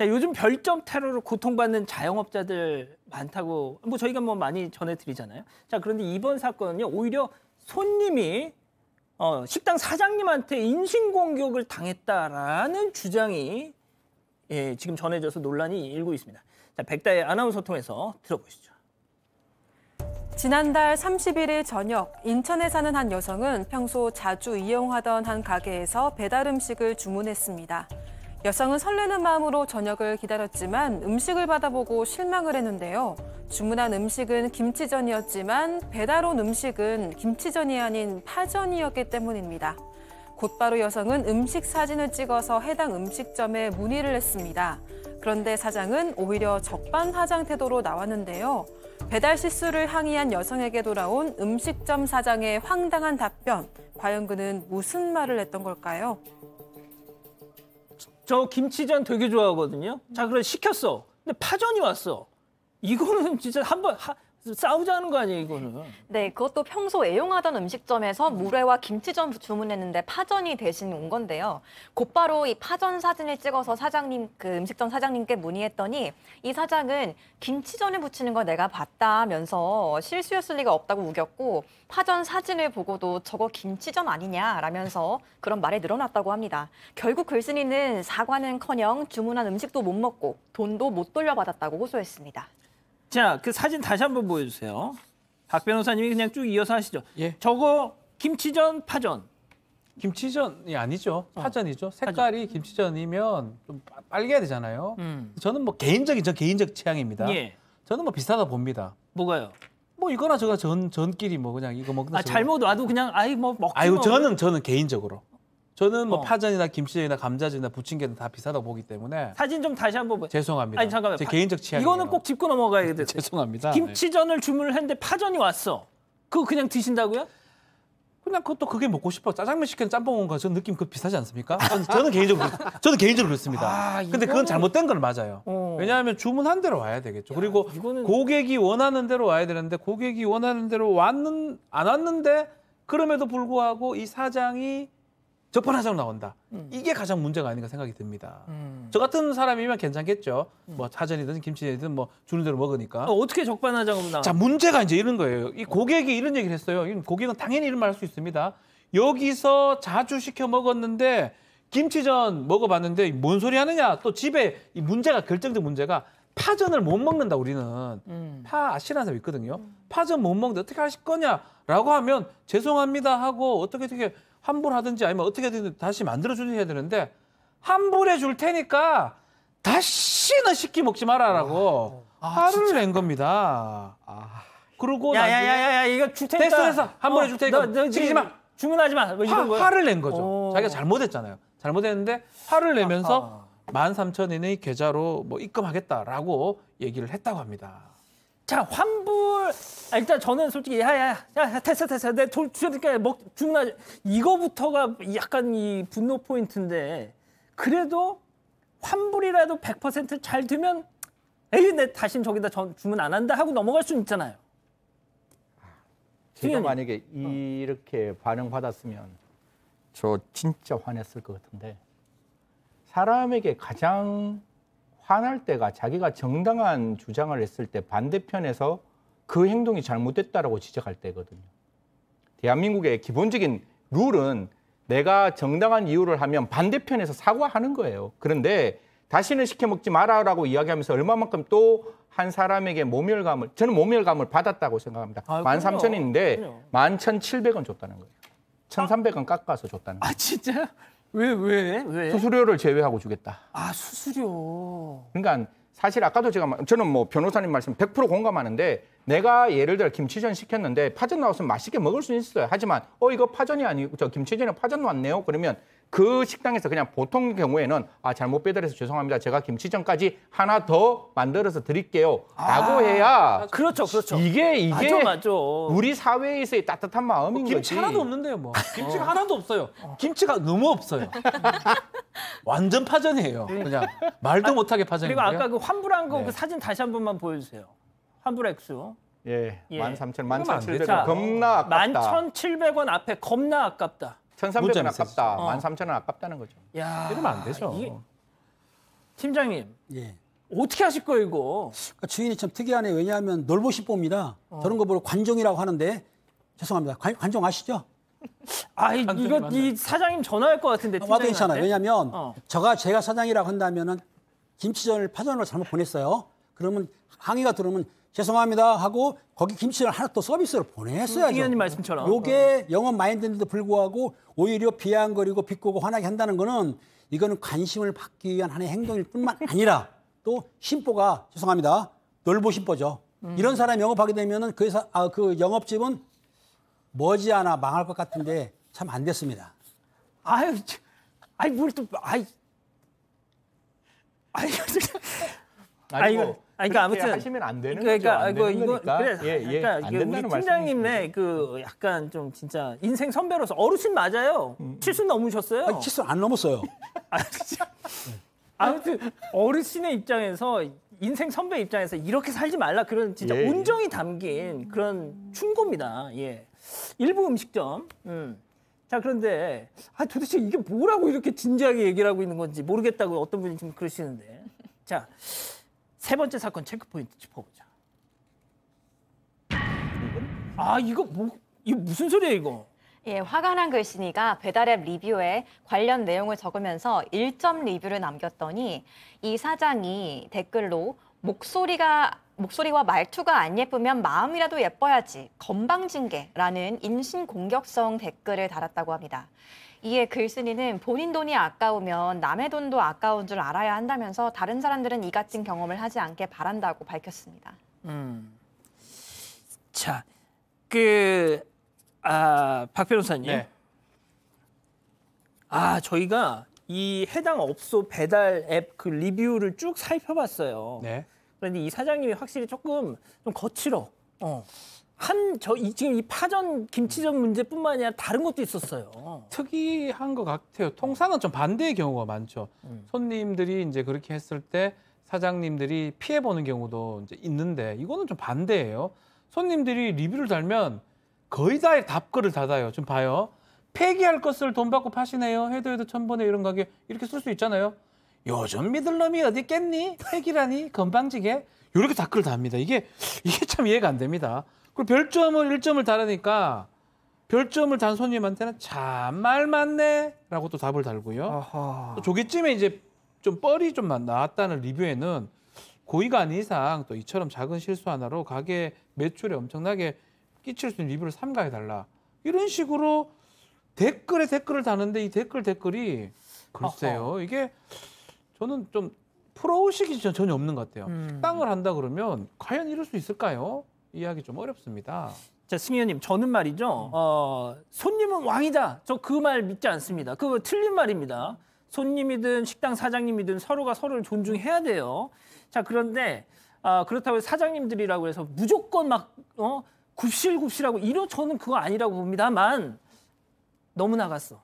자, 요즘 별점 테러로 고통받는 자영업자들 많다고 뭐 저희가 뭐 많이 전해드리잖아요. 자, 그런데 이번 사건은요, 오히려 손님이 어, 식당 사장님한테 인신공격을 당했다라는 주장이 예, 지금 전해져서 논란이 일고 있습니다. 자, 백다의 아나운서 통해서 들어보시죠. 지난달 31일 저녁 인천에 사는 한 여성은 평소 자주 이용하던 한 가게에서 배달 음식을 주문했습니다. 여성은 설레는 마음으로 저녁을 기다렸지만 음식을 받아보고 실망을 했는데요. 주문한 음식은 김치전이었지만 배달 온 음식은 김치전이 아닌 파전이었기 때문입니다. 곧바로 여성은 음식 사진을 찍어서 해당 음식점에 문의를 했습니다. 그런데 사장은 오히려 적반하장 태도로 나왔는데요. 배달 실수를 항의한 여성에게 돌아온 음식점 사장의 황당한 답변. 과연 그는 무슨 말을 했던 걸까요? 저 김치전 되게 좋아하거든요. 자, 그래 시켰어. 근데 파전이 왔어. 이거는 진짜 한번 싸우자는 거 아니에요, 이거는? 네, 그것도 평소 애용하던 음식점에서 음. 물회와 김치전 주문했는데 파전이 대신 온 건데요. 곧바로 이 파전 사진을 찍어서 사장님, 그 음식점 사장님께 문의했더니 이 사장은 김치전에 붙이는 걸 내가 봤다면서 실수였을 리가 없다고 우겼고 파전 사진을 보고도 저거 김치전 아니냐라면서 그런 말에 늘어났다고 합니다. 결국 글쓴이는 사과는커녕 주문한 음식도 못 먹고 돈도 못 돌려받았다고 호소했습니다. 자, 그 사진 다시 한번 보여주세요. 박 변호사님이 그냥 쭉 이어서 하시죠. 예. 저거 김치전, 파전. 김치전이 아니죠. 어. 파전이죠. 어, 색깔이 파전. 김치전이면 좀 빨개야 되잖아요. 음. 저는 뭐 개인적인 저 개인적 취향입니다. 예. 저는 뭐 비슷하다 봅니다. 뭐가요? 뭐 이거나 저거 전 전끼리 뭐 그냥 이거 먹는. 아 잘못 와도 그냥 아이 뭐 먹. 아이고 뭐. 저는 저는 개인적으로. 저는 뭐 어. 파전이나 김치전이나 감자전이나 부침개는 다 비싸다고 보기 때문에 사진 좀 다시 한번 보 죄송합니다. 아니 잠깐만. 제 파... 개인적 취향 이거는 꼭 짚고 넘어가야 돼. 죄송합니다. 네. 김치전을 주문을 했는데 파전이 왔어. 그거 그냥 드신다고요? 그냥 그것도 그게 먹고 싶어. 짜장면 시킨 짬뽕 온거 저 느낌 그 비슷하지 않습니까? 저는, 개인적으로 저는 개인적으로 그렇습니다. 아, 근데 이거는... 그건 잘못된 건 맞아요. 어. 왜냐하면 주문한 대로 와야 되겠죠. 야, 그리고 이거는... 고객이 원하는 대로 와야 되는데 고객이 원하는 대로 왔는 안 왔는데 그럼에도 불구하고 이 사장이 적반하장 나온다. 음. 이게 가장 문제가 아닌가 생각이 듭니다. 음. 저 같은 사람이면 괜찮겠죠. 음. 뭐 사전이든 김치든 뭐 주는 대로 먹으니까. 어, 떻게 적반하장으로 나? 자 문제가 이제 이런 거예요. 이 고객이 이런 얘기를 했어요. 고객은 당연히 이런 말 할 수 있습니다. 여기서 자주 시켜 먹었는데 김치전 먹어봤는데 뭔 소리 하느냐. 또 집에 이 문제가 결정적 문제가 파전을 못 먹는다 우리는 음. 파 싫어하는 사람 있거든요. 음. 파전 못 먹는데 어떻게 하실 거냐라고 하면 죄송합니다 하고 어떻게 어떻게 환불하든지 아니면 어떻게든 다시 만들어주셔야 되는데 환불해 줄 테니까 다시는 시키 먹지 말아라고 아, 아, 화를 진짜? 낸 겁니다. 아. 그리고 야야야야 이거 줄 테니까 됐어 됐어 환불해 줄 테니까 어, 너, 지지마 주문하지 마뭐 이런 화, 화를 낸 거죠. 오. 어. 자기가 잘못했잖아요. 잘못했는데 화를 내면서 아, 아. 만 삼천 원의 계좌로 뭐 입금하겠다라고 얘기를 했다고 합니다. 자 환불 아, 일단 저는 솔직히 야야야 야, 됐어 됐어 내돈 주니까 먹주문 이거부터가 약간 이 분노 포인트인데 그래도 환불이라도 100%잘 되면 에이 내 다신 저기다 전 주문 안 한다 하고 넘어갈 수 있잖아요. 제가 승현님. 만약에 이렇게 반응 받았으면 저 진짜 화냈을 것 같은데 사람에게 가장 화날 때가 자기가 정당한 주장을 했을 때 반대편에서 그 행동이 잘못됐다라고 지적할 때거든요. 대한민국의 기본적인 룰은 내가 정당한 이유를 하면 반대편에서 사과하는 거예요. 그런데 다시는 시켜 먹지 마라라고 이야기하면서 얼마만큼 또 한 사람에게 모멸감을 저는 모멸감을 받았다고 생각합니다. 아, 만 삼천 인데만 천칠백 원 줬다는 거예요. 천삼백 원 깎아서 줬다는 거예요. 아 진짜요? 왜, 왜, 왜? 수수료를 제외하고 주겠다. 아, 수수료. 그러니까 사실 아까도 제가 저는 뭐 변호사님 말씀 100% 공감하는데 내가 예를 들어 김치전 시켰는데 파전 나왔으면 맛있게 먹을 수 있어요. 하지만 어 이거 파전이 아니고 저 김치전에 파전 왔네요. 그러면 그 식당에서 그냥 보통 경우에는 아 잘못 배달해서 죄송합니다. 제가 김치전까지 하나 더 만들어서 드릴게요. 라고 아, 해야 그렇죠. 그렇죠. 이게 이게 맞아, 맞아. 우리 사회에서의 따뜻한 마음인 뭐 거지. 김치 하나도 없는데요, 뭐. 김치가 어. 하나도 없어요. 김치가 너무 없어요. 완전 파전이에요. 네. 그냥 말도 아, 못 하게 파전이에요. 그리고 아까 그 환불한 거그 네. 사진 다시 한 번만 보여 주세요. 환불 액수. 예. 예. 13,000 1 7 0 겁나 아깝다. 11,700원 앞에 겁나 아깝다. 1,300원 아깝다, 어. 13,000원 아깝다는 거죠. 야, 이러면 안 되죠. 이게... 팀장님, 예. 어떻게 하실 거예요, 이거? 그러니까 주인이 참특이하네 왜냐하면 놀보시뽀입니다. 어. 저런 거 보고 관종이라고 하는데 죄송합니다. 관, 관종 아시죠? 아, 이, 거이 사장님 전화할 것 같은데. 아, 와도 괜찮아. 왜냐하면 어. 저가 제가 사장이라고 한다면 김치전을 파전으로 잘못 보냈어요. 그러면 항의가 들어오면 죄송합니다 하고 거기 김치를 하나 또 서비스를 보냈어야죠. 의원님 음, 말씀처럼. 요게 어. 영업 마인드인데도 불구하고 오히려 비양거리고 비꼬고 화나게 한다는 거는 이거는 관심을 받기 위한 하나의 행동일 뿐만 아니라 또 심보가 죄송합니다. 넓보 심보죠. 음. 이런 사람이 영업하게 되면 그, 회사, 아, 그 영업집은 머지않아 망할 것 같은데 참 안 됐습니다. 아유, 아이 뭘또 아이, 아이, 아이고. 아이고. 아니, 그러니까 아무튼 하시면 안 되는 그러니까, 거죠. 그러니 이거 거니까. 그래, 예, 예, 그러니까 이된다 우리 팀장님의 그 약간 좀 진짜 인생 선배로서 어르신 맞아요. 음. 음. 칠수 넘으셨어요. 아니, 칠순안 넘었어요. 아, 아무튼 어르신의 입장에서 인생 선배 입장에서 이렇게 살지 말라 그런 진짜 예, 온정이 담긴 그런 충고입니다. 예. 일부 음식점. 음. 자 그런데 아 도대체 이게 뭐라고 이렇게 진지하게 얘기를 하고 있는 건지 모르겠다고 어떤 분이 지금 그러시는데 자세 번째 사건 체크포인트 짚어보자. 아 이거 뭐 이거 무슨 소리야 이거? 예, 화가 난 글쓴이가 배달앱 리뷰에 관련 내용을 적으면서 1점 리뷰를 남겼더니 이 사장이 댓글로 목소리가 목소리와 말투가 안 예쁘면 마음이라도 예뻐야지 건방진게라는 인신공격성 댓글을 달았다고 합니다. 이에 글쓴이는 본인 돈이 아까우면 남의 돈도 아까운 줄 알아야 한다면서 다른 사람들은 이 같은 경험을 하지 않게 바란다고 밝혔습니다. 음. 자, 그, 아, 박 변호사님. 네. 아, 저희가 이 해당 업소 배달 앱 그 리뷰를 쭉 살펴봤어요. 네. 그런데 이 사장님이 확실히 조금 좀 거칠어. 어. 한저 지금 이 파전 김치전 문제뿐만 아니라 다른 것도 있었어요. 특이한 것 같아요. 통상은 좀 반대의 경우가 많죠. 음. 손님들이 이제 그렇게 했을 때 사장님들이 피해 보는 경우도 이제 있는데 이거는 좀 반대예요. 손님들이 리뷰를 달면 거의 다 답글을 닫아요. 좀 봐요. 폐기할 것을 돈 받고 파시네요. 해도 해도 천 번에 이런 가게 이렇게 쓸 수 있잖아요. 요즘 믿을 놈이 어디 겠니? 핵이라니? 건방지게? 이렇게 댓글을 답니다. 이게, 이게 참 이해가 안 됩니다. 그리고 별점을, 1점을 달으니까 별점을 단 손님한테는 참말 맞네? 라고 또 답을 달고요. 또 조기찜에 이제 좀 뻘이 좀 나왔다는 리뷰에는 고의가 아닌 이상 또 이처럼 작은 실수 하나로 가게 매출에 엄청나게 끼칠 수 있는 리뷰를 삼가해달라. 이런 식으로 댓글에 댓글을 다는데 이 댓글 댓글이 글쎄요. 아하. 이게 저는 좀 풀어오시기 전혀 없는 것 같아요. 음. 식당을 한다 그러면 과연 이럴 수 있을까요? 이해하기 좀 어렵습니다. 자, 승희 의원님, 저는 말이죠. 음. 어, 손님은 왕이다. 저 그 말 믿지 않습니다. 그거 틀린 말입니다. 손님이든 식당 사장님이든 서로가 서로를 존중해야 돼요. 자, 그런데 아, 그렇다고 사장님들이라고 해서 무조건 막 어, 굽실굽실하고 이러 저는 그거 아니라고 봅니다만 너무 나갔어.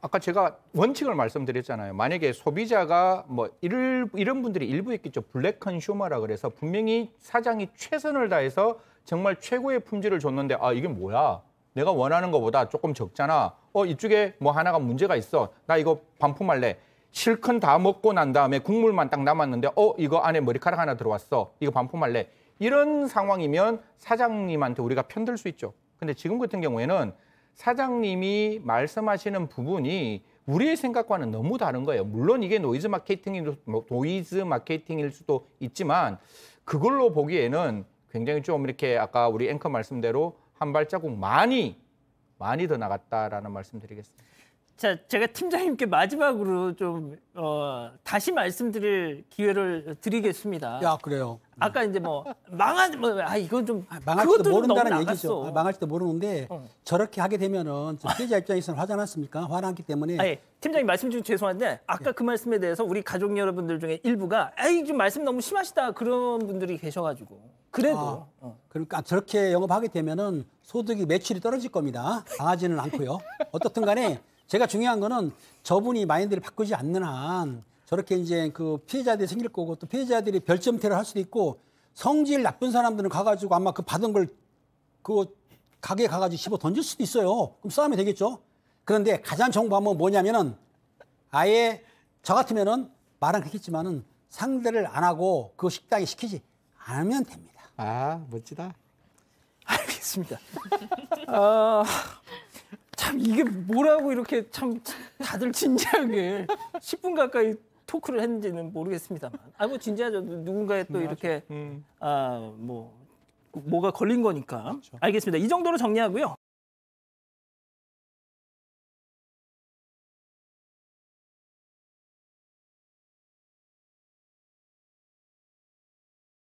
아까 제가 원칙을 말씀드렸잖아요. 만약에 소비자가 뭐 이를, 이런 분들이 일부 있겠죠. 블랙 컨슈머라 그래서 분명히 사장이 최선을 다해서 정말 최고의 품질을 줬는데 아 이게 뭐야? 내가 원하는 것보다 조금 적잖아. 어 이쪽에 뭐 하나가 문제가 있어. 나 이거 반품할래. 실컷 다 먹고 난 다음에 국물만 딱 남았는데 어 이거 안에 머리카락 하나 들어왔어. 이거 반품할래. 이런 상황이면 사장님한테 우리가 편들 수 있죠. 근데 지금 같은 경우에는 사장님이 말씀하시는 부분이 우리의 생각과는 너무 다른 거예요. 물론 이게 노이즈 마케팅일, 뭐 노이즈 마케팅일 수도 있지만 그걸로 보기에는 굉장히 좀 이렇게 아까 우리 앵커 말씀대로 한 발자국 많이 많이 더 나갔다라는 말씀드리겠습니다. 자, 제가 팀장님께 마지막으로 좀 어, 다시 말씀드릴 기회를 드리겠습니다. 야, 그래요. 아까 이제 뭐 망한 뭐, 아 이건 좀 아, 망할지도 모른다는 얘기죠. 아, 망할지도 모르는데 어. 저렇게 하게 되면은 피해자 입장에서는 화지 않습니까 화났기 때문에. 아니, 팀장님 말씀 중 죄송한데 아까 네. 그 말씀에 대해서 우리 가족 여러분들 중에 일부가 에이 좀 말씀 너무 심하시다 그런 분들이 계셔가지고 그래도 아, 어. 그러니까 저렇게 영업하게 되면은 소득이 매출이 떨어질 겁니다. 강하지는 않고요. 어떻든 간에. 제가 중요한 거는 저분이 마인드를 바꾸지 않는 한 저렇게 이제 그 피해자들이 생길 거고 또 피해자들이 별점태를 할 수도 있고 성질 나쁜 사람들은 가가지고 아마 그 받은 걸 그 가게에 가가지고 씹어 던질 수도 있어요. 그럼 싸움이 되겠죠. 그런데 가장 정보 방법은 뭐냐면은 아예 저 같으면은 말은 했겠지만은 상대를 안 하고 그 식당에 시키지 않으면 됩니다. 아 멋지다. 알겠습니다. 어... 참 이게 뭐라고 이렇게 참 다들 진지하게 10분 가까이 토크를 했는지는 모르겠습니다만. 아, 뭐 진지하죠. 누군가의또 음, 이렇게 음. 아, 뭐 뭐가 걸린 거니까. 그렇죠. 알겠습니다. 이 정도로 정리하고요.